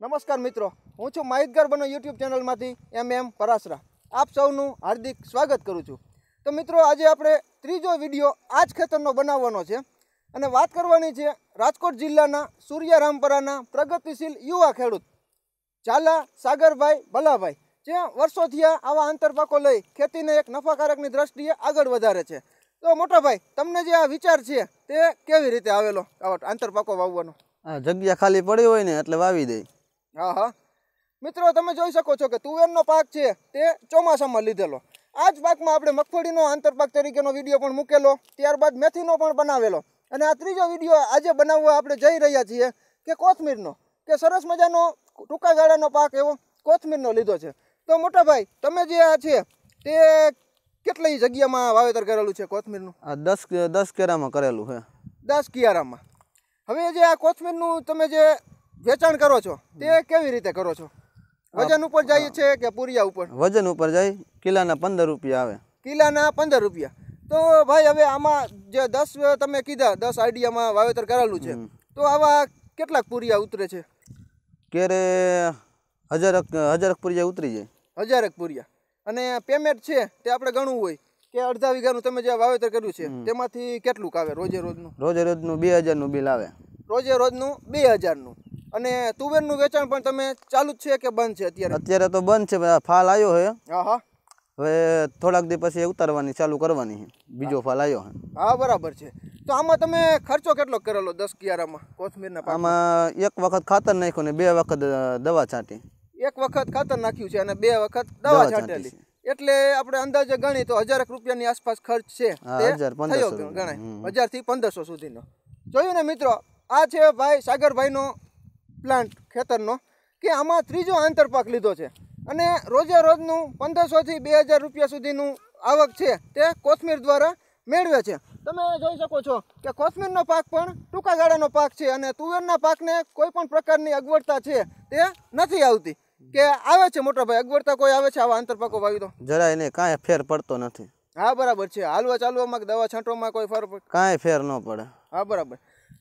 નમસ્કાર મિત્રો હું છું માહિતગાર બનો યુટ્યુબ ચેનલમાંથી એમ એમ પરાસરા આપ સૌનું હાર્દિક સ્વાગત કરું છું તો મિત્રો આજે આપણે ત્રીજો વિડીયો આ જ ખેતરનો બનાવવાનો છે અને વાત કરવાની છે રાજકોટ જિલ્લાના સૂર્યારામપરાના પ્રગતિશીલ યુવા ખેડૂત ઝાલા સાગરભાઈ ભલાભાઈ જે વર્ષોથી આવા આંતરપાકો લઈ ખેતીને એક નફાકારકની દ્રષ્ટિએ આગળ વધારે છે તો મોટાભાઈ તમને જે આ વિચાર છે તે કેવી રીતે આવેલો આવા આંતરપાકો વાવવાનો જગ્યા ખાલી પડી હોય ને એટલે વાવી દઈ હા હા મિત્રો તમે જોઈ શકો છો કે તુવેરનો પાક છે તે ચોમાસામાં લીધેલો આ જ પાકમાં આપણે મગફળીનો આંતરપાક તરીકેનો વિડીયો પણ મૂકેલો ત્યારબાદ મેથીનો પણ બનાવેલો અને આ ત્રીજો વિડીયો આજે બનાવવા આપણે જઈ રહ્યા છીએ કે કોથમીરનો કે સરસ મજાનો ટૂંકા ગાળાનો પાક એવો કોથમીરનો લીધો છે તો મોટા ભાઈ તમે જે આ છે તે કેટલી જગ્યામાં વાવેતર કરેલું છે કોથમીરનું આ દસ દસ કેરામાં કરેલું છે દસ કિયારામાં હવે જે આ કોથમીરનું તમે જે વેચાણ કરો છો તે કેવી રીતે કરો છો વજન ઉપર જાય છે કે પૂરિયા ઉપર વજન ઉપર જાય કિલ્લાના પંદર રૂપિયા આવે કિલાના પંદર રૂપિયા તો ભાઈ હવે આમાં જે દસ તમે કીધા દસ આઈડિયામાં વાવેતર કરેલું છે તો આવા કેટલાક પૂરિયા ઉતરે છે ક્યારે હજારક હજારક પૂરિયા ઉતરી જાય હજારક પૂરિયા અને પેમેન્ટ છે તે આપણે ગણવું હોય કે અડધા વીઘાનું તમે જે વાવેતર કર્યું છે તેમાંથી કેટલુંક આવે રોજે રોજનું રોજે રોજનું બે હજારનું બિલ આવે રોજે રોજનું બે હજારનું અને તુવેર નું વેચાણ પણ તમે ચાલુ છે કે બંધ છે અત્યારે અત્યારે તો બંધ છે ફાલ આવ્યો છે હવે થોડાક દી પછી ઉતારવાની ચાલુ કરવાની બીજો ફાલ આવ્યો છે હા બરાબર છે તો આમાં તમે ખર્ચો કેટલો કરેલો દસ કિયારામાં કોથમીરના આમાં એક વખત ખાતર નાખ્યું ને બે વખત દવા છાંટી એક વખત ખાતર નાખ્યું છે અને બે વખત દવા છાંટેલી એટલે આપણે અંદાજે ગણી તો હજારક રૂપિયાની આસપાસ ખર્ચ છે હજાર થી પંદરસો સુધીનો જોયું ને મિત્રો આ છે ભાઈ સાગરભાઈ નો પ્લાન્ટ ખેતરનો કે આમાં ત્રીજો આંતરપાક લીધો છે અને રોજે રોજનું પંદરસોથી બે હજાર રૂપિયા સુધીનું આવક છે તે કોથમીર દ્વારા મેળવે છે તમે જોઈ શકો છો કે કોથમીરનો પાક પણ ટૂંકા ગાળાનો પાક છે અને તુવેરના પાકને કોઈ પણ પ્રકારની અગવડતા છે તે નથી આવતી કે આવે છે મોટાભાઈ અગવડતા કોઈ આવે છે આવા આંતરપાકો વાવી તો જરા એને કાંઈ ફેર પડતો નથી હા બરાબર છે હાલવા ચાલવામાં દવા છાંટવામાં કોઈ ફેર કાંઈ ફેર ન પડે હા બરાબર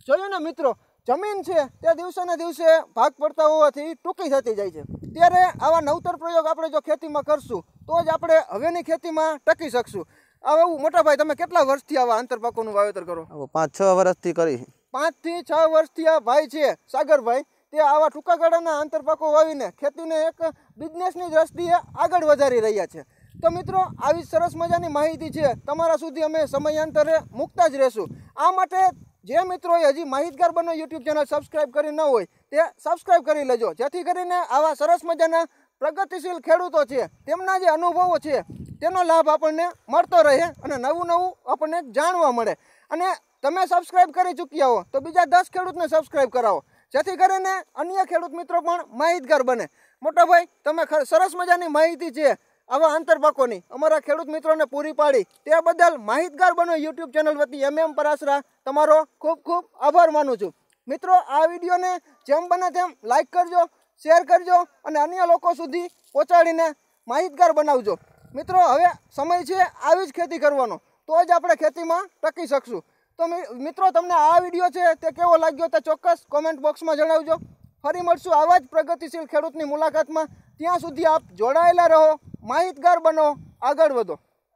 જોયું ને મિત્રો જમીન છે તે દિવસેને દિવસે ભાગ પડતા હોવાથી ટૂંકી થતી જાય છે ત્યારે આવા નવતર પ્રયોગ આપણે જો ખેતીમાં કરશું તો જ આપણે હવેની ખેતીમાં ટકી શકશું હવે એવું મોટાભાઈ તમે કેટલા વર્ષથી આવા આંતરપાકોનું વાવેતર કરો પાંચ છ વર્ષથી કરી પાંચથી છ વર્ષથી આ ભાઈ છે સાગરભાઈ તે આવા ટૂંકા ગાળાના આંતરપાકો વાવીને ખેતીને એક બિઝનેસની દ્રષ્ટિએ આગળ વધારી રહ્યા છે તો મિત્રો આવી સરસ મજાની માહિતી છે તમારા સુધી અમે સમયાંતરે મૂકતા જ રહેશું આ માટે જે મિત્રોએ હજી માહિતગાર બનો યુટ્યુબ ચેનલ સબસ્ક્રાઈબ કરી ન હોય તે સબસ્ક્રાઈબ કરી લેજો જેથી કરીને આવા સરસ મજાના પ્રગતિશીલ ખેડૂતો છે તેમના જે અનુભવો છે તેનો લાભ આપણને મળતો રહે અને નવું નવું આપણને જાણવા મળે અને તમે સબસ્ક્રાઈબ કરી ચૂક્યા હો તો બીજા દસ ખેડૂતને સબસ્ક્રાઈબ કરાવો જેથી કરીને અન્ય ખેડૂત મિત્રો પણ માહિતગાર બને મોટાભાઈ તમે સરસ મજાની માહિતી છે આવા અંતરપાકોની અમારા ખેડૂત મિત્રોને પૂરી પાડી તે બદલ માહિતગાર બનો યુટ્યુબ ચેનલ વતી એમ એમ પરાસરા તમારો ખૂબ ખૂબ આભાર માનું છું મિત્રો આ વિડીયોને જેમ બને તેમ લાઈક કરજો શેર કરજો અને અન્ય લોકો સુધી પહોંચાડીને માહિતગાર બનાવજો મિત્રો હવે સમય છે આવી જ ખેતી કરવાનો તો જ આપણે ખેતીમાં ટકી શકશું તો મિત્રો તમને આ વિડીયો છે તે કેવો લાગ્યો તે ચોક્કસ કોમેન્ટ બોક્સમાં જણાવજો ફરી મળશું આવા જ પ્રગતિશીલ ખેડૂતની મુલાકાતમાં ત્યાં સુધી આપ જોડાયેલા રહો માહિતગાર બનો આગળ વધો